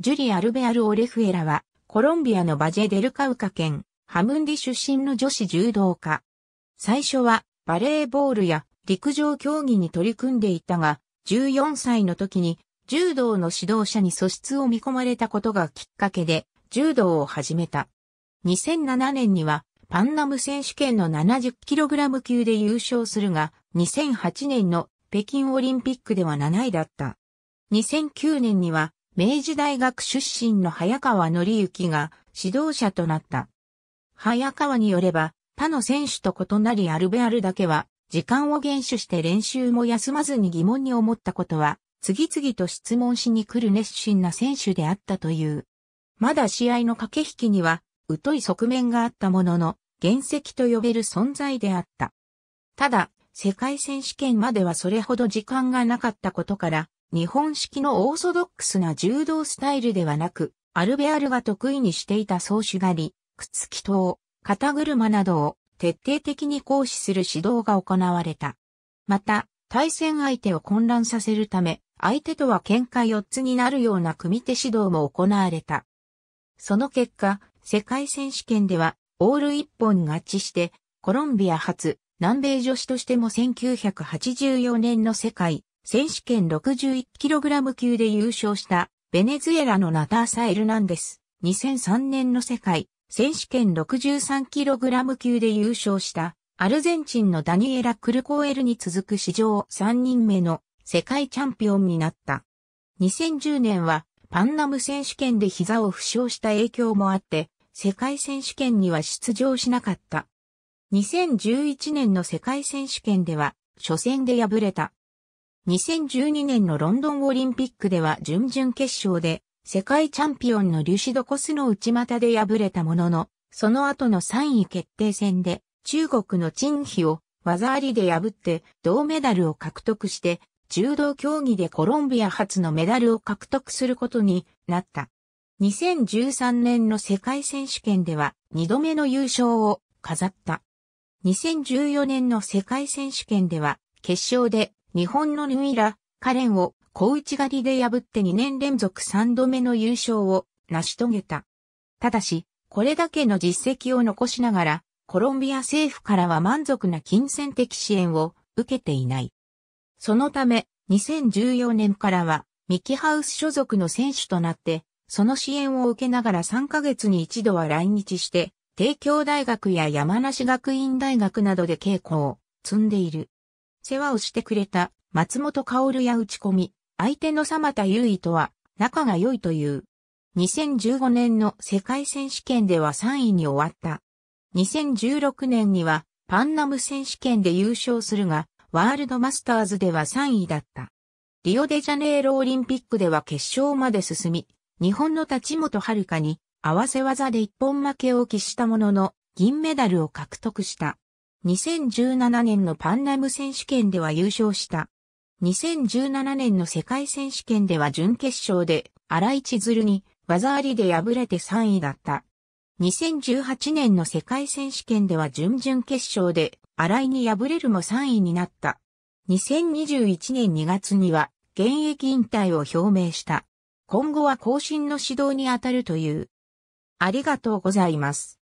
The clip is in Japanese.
ジュリ・アルベアル・オレフエラは、コロンビアのバジェ・デルカウカ県、ハムンディ出身の女子柔道家。最初は、バレーボールや陸上競技に取り組んでいたが、14歳の時に、柔道の指導者に素質を見込まれたことがきっかけで、柔道を始めた。2007年には、パンナム選手権の 70kg 級で優勝するが、2008年の北京オリンピックでは7位だった。2009年には明治大学出身の早川則之が指導者となった。早川によれば、他の選手と異なりアルベアルだけは、時間を厳守して練習も休まずに疑問に思ったことは、次々と質問しに来る熱心な選手であったという。まだ試合の駆け引きには、疎い側面があったものの、原石と呼べる存在であった。ただ、世界選手権まではそれほど時間がなかったことから、日本式のオーソドックスな柔道スタイルではなく、アルベアルが得意にしていた総主狩り、靴木刀、肩車などを徹底的に行使する指導が行われた。また、対戦相手を混乱させるため、相手とは喧嘩四つになるような組手指導も行われた。その結果、世界選手権では、オール一本合致して、コロンビア初、南米女子としても1984年の世界選手権 61kg 級で優勝したベネズエラのナターサ・エルナンデス。2003年の世界選手権 63kg 級で優勝したアルゼンチンのダニエラ・クルコーエルに続く史上3人目の世界チャンピオンになった。2010年はパンナム選手権で膝を負傷した影響もあって、世界選手権には出場しなかった。2011年の世界選手権では、初戦で敗れた。2012年のロンドンオリンピックでは準々決勝で世界チャンピオンのリュシドコスの内股で敗れたものの、その後の3位決定戦で中国のチンヒを技ありで破って銅メダルを獲得して柔道競技でコロンビア初のメダルを獲得することになった。2013年の世界選手権では2度目の優勝を飾った。2014年の世界選手権では決勝で日本のヌイラ、カレンを小内狩りで破って2年連続3度目の優勝を成し遂げた。ただし、これだけの実績を残しながら、コロンビア政府からは満足な金銭的支援を受けていない。そのため、2014年からは、ミキハウス所属の選手となって、その支援を受けながら3ヶ月に一度は来日して、帝京大学や山梨学院大学などで稽古を積んでいる。世話をしてくれた松本薫や打ち込み、相手の様田優衣とは仲が良いという。2015年の世界選手権では3位に終わった。2016年にはパンナム選手権で優勝するが、ワールドマスターズでは3位だった。リオデジャネイロオリンピックでは決勝まで進み、日本の立本遥に合わせ技で一本負けを喫したものの銀メダルを獲得した。2017年のパンナム選手権では優勝した。2017年の世界選手権では準決勝で荒井千鶴に技ありで敗れて3位だった。2018年の世界選手権では準々決勝で荒井に敗れるも3位になった。2021年2月には現役引退を表明した。今後は更新の指導に当たるという。ありがとうございます。